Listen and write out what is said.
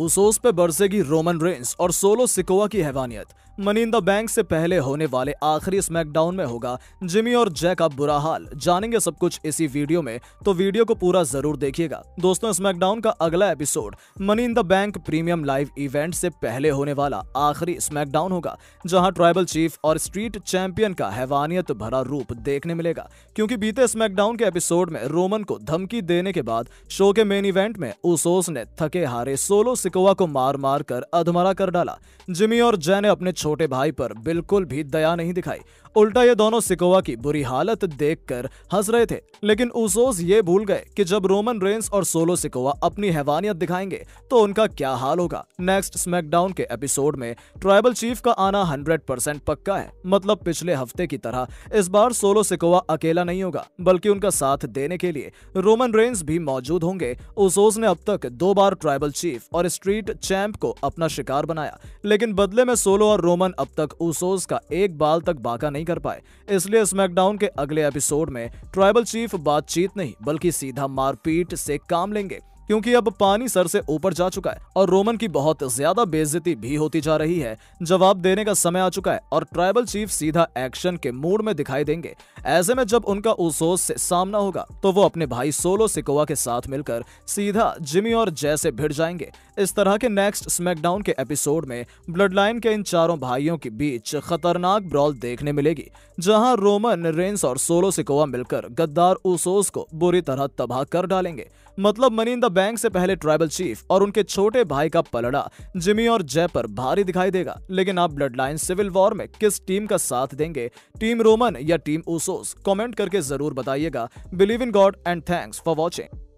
Usos पे बरसेगी Roman Reigns और सोलो सिकोवा की हैवानियत मनी द बैंक से पहले होने वाले आखिरी स्मैकडाउन में होगा जिमी और जय का बुरा हाल जानेंगे सब कुछ इसी वीडियो में तो वीडियो को पूरा जरूर देखिएगा दोस्तों स्मैकडाउन का अगला episode money in the bank premium live event से पहले होने वाला आखिरी स्मैकडाउन होगा जहां ट्राइबल चीफ और स्ट्रीट चैंपियन का हैवानियत भरा रूप देखने मिलेगा क्योंकि बीते स्मैकडाउन के एपिसोड में रोमन को धमकी देने के बाद शो के मेन इवेंट में उसोस ने थके हारे सोलो सिकोवा को मार मार कर अधमरा कर डाला जिमी और जय ने अपने छोटे भाई पर बिल्कुल भी दया नहीं दिखाई उल्टा ये दोनों सिकोवा की बुरी हालत देखकर हंस रहे थे लेकिन उसोस ये भूल गए कि जब रोमन रेंस और सोलो सिकोवा अपनी हैवानियत दिखाएंगे तो उनका क्या हाल होगा नेक्स्ट स्मैकडाउन के एपिसोड में ट्राइबल चीफ का आना हंड्रेड परसेंट पक्का है मतलब पिछले हफ्ते की तरह इस बार सोलो सिकोवा अकेला नहीं होगा बल्कि उनका साथ देने के लिए रोमन रेंस भी मौजूद होंगे उसोस ने अब तक दो बार ट्राइबल चीफ और स्ट्रीट चैंप को अपना शिकार बनाया लेकिन बदले में सोलो और रोमन अब तक उसोस का एक बाल तक बाका नहीं नहीं कर पाए इसलिए स्मैकडाउन के अगले एपिसोड में ट्राइबल चीफ बातचीत नहीं बल्कि सीधा मारपीट से काम लेंगे क्योंकि अब पानी सर से ऊपर जा चुका है और रोमन की बहुत ज्यादा बेजती भी होती जा रही है जवाब देने का समय आ चुका है और ट्राइबल चीफ सीधा एक्शन के मूड में दिखाई देंगे ऐसे में जब उनका उसोस से सामना होगा तो वो अपने भाई सोलो सिकोवा के साथ मिलकर सीधा जिमी और जय से भिड़ जाएंगे इस तरह के नेक्स्ट स्मैकडाउन के एपिसोड में लाइन के इन चारों भाइयों के बीच खतरनाक ब्रॉल देखने मिलेगी जहां रोमन रेंस और सोलो सिकोवा मिलकर गद्दार उसोस को बुरी तरह तबाह कर डालेंगे मतलब मनी इन द बैंक से पहले ट्राइबल चीफ और उनके छोटे भाई का पलड़ा जिमी और जय पर भारी दिखाई देगा लेकिन आप ब्लड लाइन सिविल वॉर में किस टीम का साथ देंगे टीम रोमन या टीम ओसोस कमेंट करके जरूर बताइएगा believe in God and thanks for watching